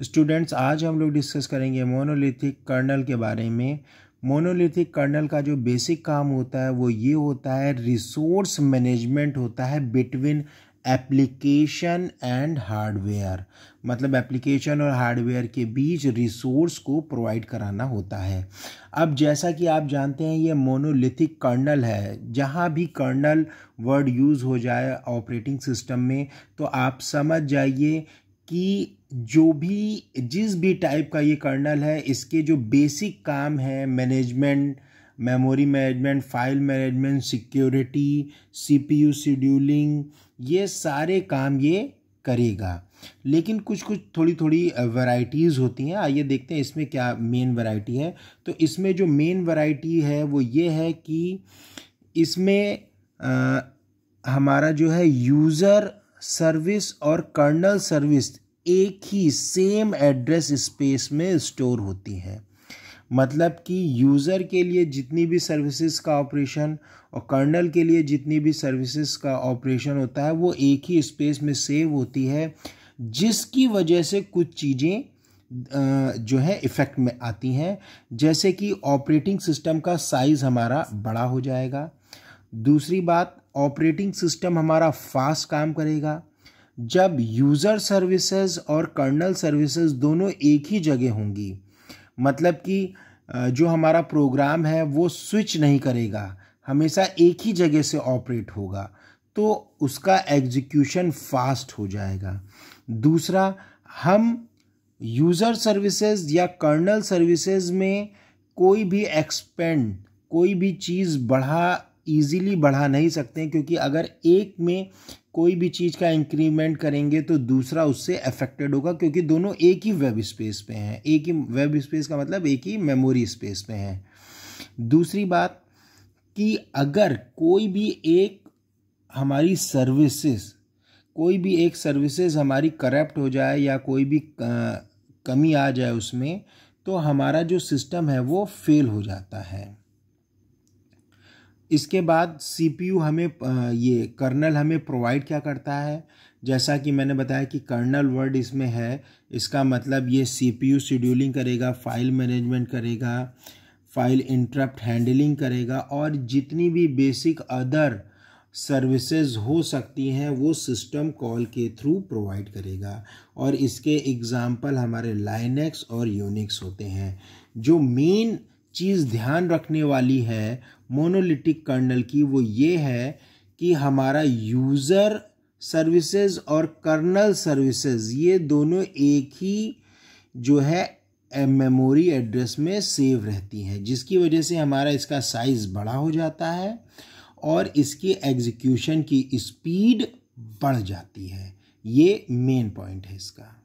students आज हम लोग डिस्कस करेंगे मोनोलिथिक कर्नल के बारे में मोनोलिथिक कर्नल का जो बेसिक काम होता है वो ये होता है रिसोर्स मैनेजमेंट होता है बिटवीन एप्लीकेशन एंड हार्डवेयर मतलब एप्लीकेशन और हार्डवेयर के बीच रिसोर्स को प्रोवाइड कराना होता है अब जैसा कि आप जानते हैं ये मोनोलिथिक कर्नल है जहाँ भी कर्नल वर्ड यूज़ हो जाए ऑपरेटिंग सिस्टम में तो आप समझ जाइए कि जो भी जिस भी टाइप का ये कर्नल है इसके जो बेसिक काम है management memory management file management security CPU scheduling ये सारे काम ये करेगा लेकिन कुछ कुछ थोड़ी थोड़ी वैरायटीज़ होती हैं आइए देखते हैं इसमें क्या मेन वैरायटी है तो इसमें जो मेन वैरायटी है वो ये है कि इसमें आ, हमारा जो है यूज़र सर्विस और कर्नल सर्विस एक ही सेम एड्रेस स्पेस में स्टोर होती हैं मतलब कि यूज़र के लिए जितनी भी सर्विसेज का ऑपरेशन और कर्नल के लिए जितनी भी सर्विसेज का ऑपरेशन होता है वो एक ही स्पेस में सेव होती है जिसकी वजह से कुछ चीज़ें जो है इफ़ेक्ट में आती हैं जैसे कि ऑपरेटिंग सिस्टम का साइज़ हमारा बड़ा हो जाएगा दूसरी बात ऑपरेटिंग सिस्टम हमारा फास्ट काम करेगा जब यूज़र सर्विसेज और कर्नल सर्विसेज दोनों एक ही जगह होंगी मतलब कि जो हमारा प्रोग्राम है वो स्विच नहीं करेगा हमेशा एक ही जगह से ऑपरेट होगा तो उसका एग्जीक्यूशन फास्ट हो जाएगा दूसरा हम यूज़र सर्विसेज या कर्नल सर्विसेज में कोई भी एक्सपेंड कोई भी चीज़ बढ़ा ईजीली बढ़ा नहीं सकते क्योंकि अगर एक में कोई भी चीज़ का इंक्रीमेंट करेंगे तो दूसरा उससे अफेक्टेड होगा क्योंकि दोनों एक ही वेब स्पेस पे हैं एक ही वेब स्पेस का मतलब एक ही मेमोरी स्पेस पे हैं दूसरी बात कि अगर कोई भी एक हमारी सर्विसेज कोई भी एक सर्विसेज हमारी करप्ट हो जाए या कोई भी कमी आ जाए उसमें तो हमारा जो सिस्टम है वो फेल हो जाता है इसके बाद सीपीयू हमें ये कर्नल हमें प्रोवाइड क्या करता है जैसा कि मैंने बताया कि कर्नल वर्ड इसमें है इसका मतलब ये सीपीयू शेड्यूलिंग करेगा फाइल मैनेजमेंट करेगा फाइल इंटरप्ट हैंडलिंग करेगा और जितनी भी बेसिक अदर सर्विसेज हो सकती हैं वो सिस्टम कॉल के थ्रू प्रोवाइड करेगा और इसके एग्जाम्पल हमारे लाइनेक्स और यूनिक्स होते हैं जो मेन चीज़ ध्यान रखने वाली है मोनोलिटिक कर्नल की वो ये है कि हमारा यूज़र सर्विसेज और कर्नल सर्विसेज ये दोनों एक ही जो है मेमोरी एड्रेस में सेव रहती हैं जिसकी वजह से हमारा इसका साइज़ बड़ा हो जाता है और इसकी एग्जीक्यूशन की स्पीड बढ़ जाती है ये मेन पॉइंट है इसका